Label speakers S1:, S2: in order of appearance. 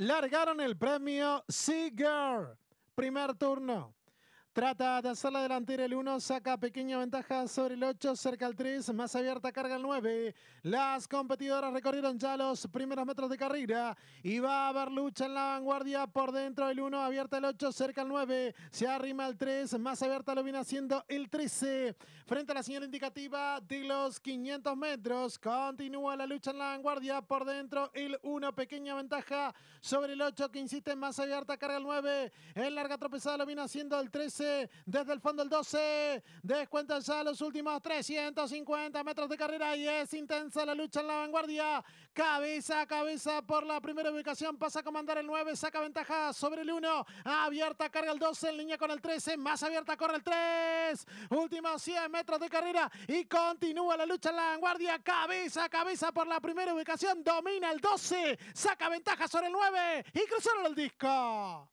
S1: Largaron el premio Seager. Primer turno. Trata de hacer la delantera el 1, saca pequeña ventaja sobre el 8, cerca al 3, más abierta carga el 9. Las competidoras recorrieron ya los primeros metros de carrera y va a haber lucha en la vanguardia por dentro el 1, abierta el 8, cerca al 9, se arrima el 3, más abierta lo viene haciendo el 13. Frente a la señal indicativa de los 500 metros, continúa la lucha en la vanguardia por dentro el 1, pequeña ventaja sobre el 8 que insiste más abierta carga el 9, en larga tropezada lo viene haciendo el 13 desde el fondo el 12, descuéntense a los últimos 350 metros de carrera y es intensa la lucha en la vanguardia, cabeza a cabeza por la primera ubicación, pasa a comandar el 9, saca ventaja sobre el 1, abierta carga el 12, en línea con el 13, más abierta corre el 3, últimos 100 metros de carrera y continúa la lucha en la vanguardia, cabeza a cabeza por la primera ubicación, domina el 12, saca ventaja sobre el 9 y cruzaron el disco.